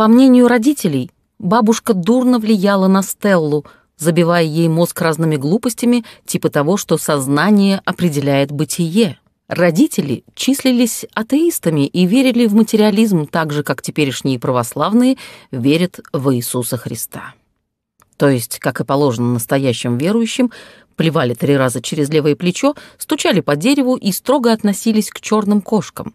По мнению родителей, бабушка дурно влияла на Стеллу, забивая ей мозг разными глупостями, типа того, что сознание определяет бытие. Родители числились атеистами и верили в материализм так же, как теперешние православные верят в Иисуса Христа. То есть, как и положено настоящим верующим, плевали три раза через левое плечо, стучали по дереву и строго относились к черным кошкам.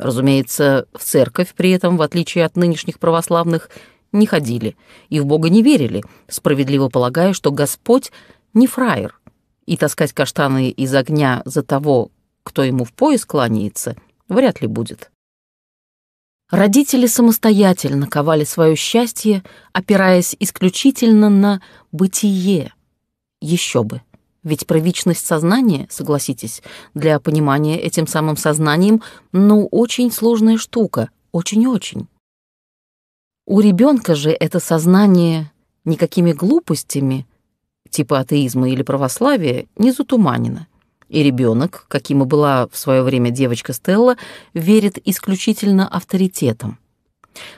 Разумеется, в церковь при этом, в отличие от нынешних православных, не ходили и в Бога не верили, справедливо полагая, что Господь не фраер, и таскать каштаны из огня за того, кто ему в пояс кланяется, вряд ли будет. Родители самостоятельно ковали свое счастье, опираясь исключительно на бытие. Еще бы. Ведь про вечность сознания, согласитесь, для понимания этим самым сознанием, ну, очень сложная штука, очень-очень. У ребенка же это сознание никакими глупостями, типа атеизма или православия, не затуманено. И ребенок, каким и была в свое время девочка Стелла, верит исключительно авторитетам.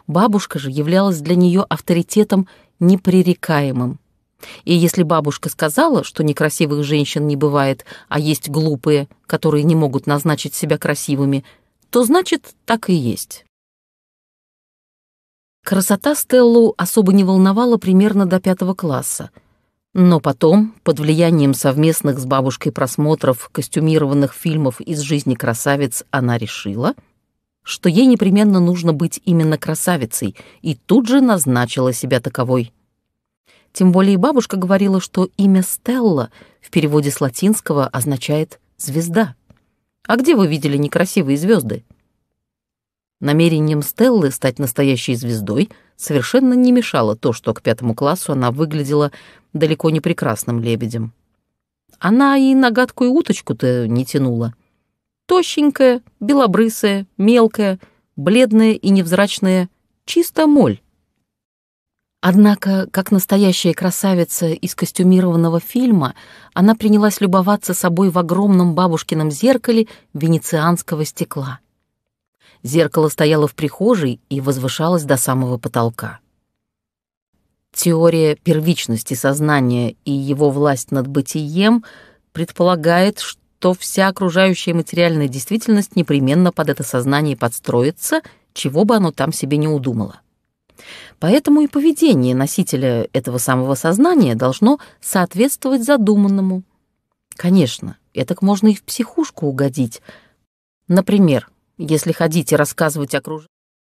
Бабушка же являлась для нее авторитетом непререкаемым. И если бабушка сказала, что некрасивых женщин не бывает, а есть глупые, которые не могут назначить себя красивыми, то значит, так и есть. Красота Стеллу особо не волновала примерно до пятого класса. Но потом, под влиянием совместных с бабушкой просмотров костюмированных фильмов из жизни красавиц, она решила, что ей непременно нужно быть именно красавицей, и тут же назначила себя таковой. Тем более и бабушка говорила, что имя Стелла в переводе с латинского означает «звезда». А где вы видели некрасивые звезды? Намерением Стеллы стать настоящей звездой совершенно не мешало то, что к пятому классу она выглядела далеко не прекрасным лебедем. Она и на гадкую уточку-то не тянула. Тощенькая, белобрысая, мелкая, бледная и невзрачная, чисто моль. Однако, как настоящая красавица из костюмированного фильма, она принялась любоваться собой в огромном бабушкином зеркале венецианского стекла. Зеркало стояло в прихожей и возвышалось до самого потолка. Теория первичности сознания и его власть над бытием предполагает, что вся окружающая материальная действительность непременно под это сознание подстроится, чего бы оно там себе не удумало. Поэтому и поведение носителя этого самого сознания должно соответствовать задуманному. Конечно, этак можно и в психушку угодить. Например, если хотите и рассказывать окружающим,